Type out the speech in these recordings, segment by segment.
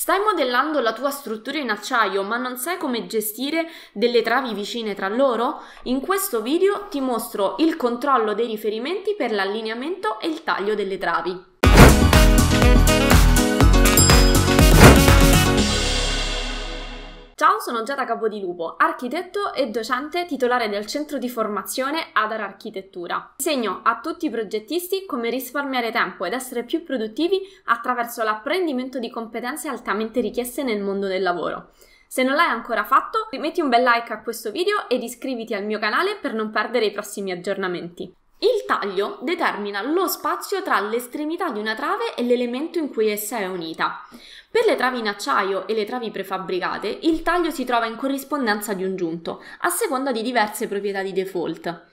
Stai modellando la tua struttura in acciaio, ma non sai come gestire delle travi vicine tra loro? In questo video ti mostro il controllo dei riferimenti per l'allineamento e il taglio delle travi. Ciao, sono Giada Capodilupo, architetto e docente titolare del centro di formazione Adar Architettura. Insegno a tutti i progettisti come risparmiare tempo ed essere più produttivi attraverso l'apprendimento di competenze altamente richieste nel mondo del lavoro. Se non l'hai ancora fatto, metti un bel like a questo video ed iscriviti al mio canale per non perdere i prossimi aggiornamenti. Il taglio determina lo spazio tra l'estremità di una trave e l'elemento in cui essa è unita. Per le travi in acciaio e le travi prefabbricate, il taglio si trova in corrispondenza di un giunto, a seconda di diverse proprietà di default.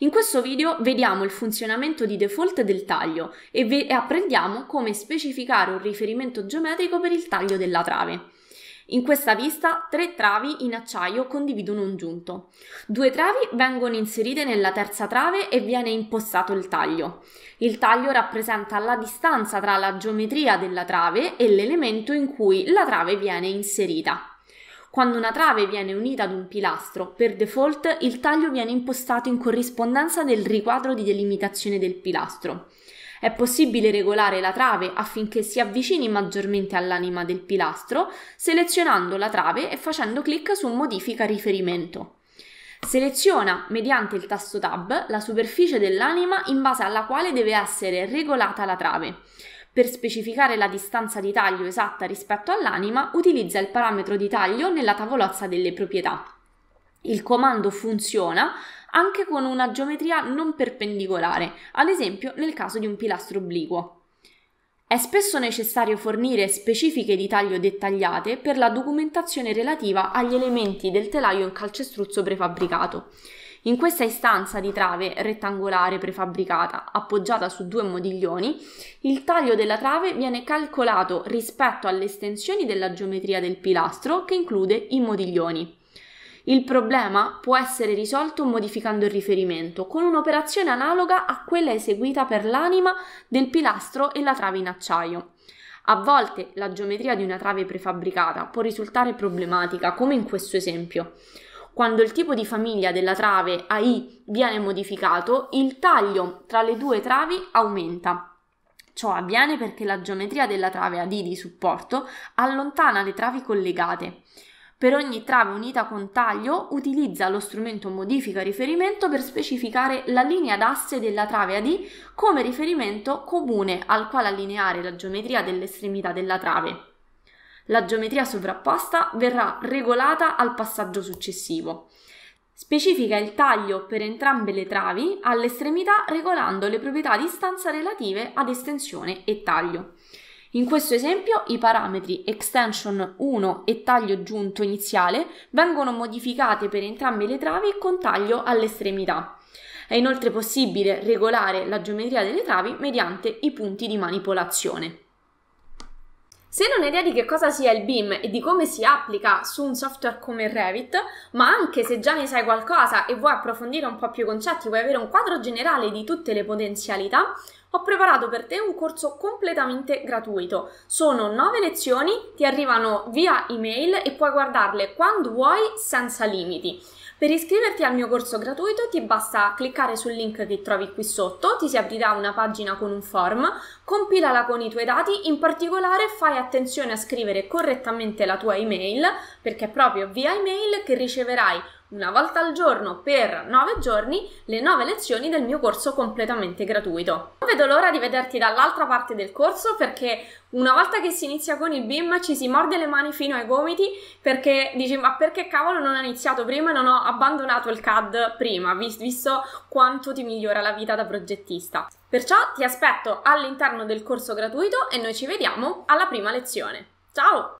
In questo video vediamo il funzionamento di default del taglio e, ve- e apprendiamo come specificare un riferimento geometrico per il taglio della trave. In questa vista tre travi in acciaio condividono un giunto. Due travi vengono inserite nella terza trave e viene impostato il taglio. Il taglio rappresenta la distanza tra la geometria della trave e l'elemento in cui la trave viene inserita. Quando una trave viene unita ad un pilastro, per default il taglio viene impostato in corrispondenza del riquadro di delimitazione del pilastro. È possibile regolare la trave affinché si avvicini maggiormente all'anima del pilastro selezionando la trave e facendo clic su Modifica riferimento. Seleziona mediante il tasto Tab la superficie dell'anima in base alla quale deve essere regolata la trave. Per specificare la distanza di taglio esatta rispetto all'anima, utilizza il parametro di taglio nella tavolozza delle proprietà. Il comando funziona anche con una geometria non perpendicolare, ad esempio nel caso di un pilastro obliquo. È spesso necessario fornire specifiche di taglio dettagliate per la documentazione relativa agli elementi del telaio in calcestruzzo prefabbricato. In questa istanza di trave rettangolare prefabbricata appoggiata su due modiglioni, il taglio della trave viene calcolato rispetto alle estensioni della geometria del pilastro che include i modiglioni. Il problema può essere risolto modificando il riferimento, con un'operazione analoga a quella eseguita per l'anima del pilastro e la trave in acciaio. A volte la geometria di una trave prefabbricata può risultare problematica, come in questo esempio. Quando il tipo di famiglia della trave AI viene modificato, il taglio tra le due travi aumenta. Ciò avviene perché la geometria della trave AD di supporto allontana le travi collegate. Per ogni trave unita con taglio utilizza lo strumento modifica riferimento per specificare la linea d'asse della trave AD come riferimento comune al quale allineare la geometria dell'estremità della trave. La geometria sovrapposta verrà regolata al passaggio successivo. Specifica il taglio per entrambe le travi all'estremità regolando le proprietà di stanza relative ad estensione e taglio. In questo esempio i parametri extension 1 e taglio giunto iniziale vengono modificati per entrambe le travi con taglio all'estremità. È inoltre possibile regolare la geometria delle travi mediante i punti di manipolazione. Se non hai idea di che cosa sia il BIM e di come si applica su un software come Revit, ma anche se già ne sai qualcosa e vuoi approfondire un po' più i concetti, vuoi avere un quadro generale di tutte le potenzialità, ho preparato per te un corso completamente gratuito. Sono 9 lezioni, ti arrivano via email e puoi guardarle quando vuoi senza limiti. Per iscriverti al mio corso gratuito ti basta cliccare sul link che trovi qui sotto, ti si aprirà una pagina con un form, compilala con i tuoi dati, in particolare fai attenzione a scrivere correttamente la tua email perché è proprio via email che riceverai una volta al giorno per 9 giorni le 9 lezioni del mio corso completamente gratuito. Non vedo l'ora di vederti dall'altra parte del corso perché una volta che si inizia con il BIM ci si morde le mani fino ai gomiti perché dici ma perché cavolo non ho iniziato prima e non ho abbandonato il CAD prima, visto quanto ti migliora la vita da progettista. Perciò ti aspetto all'interno del corso gratuito e noi ci vediamo alla prima lezione. Ciao!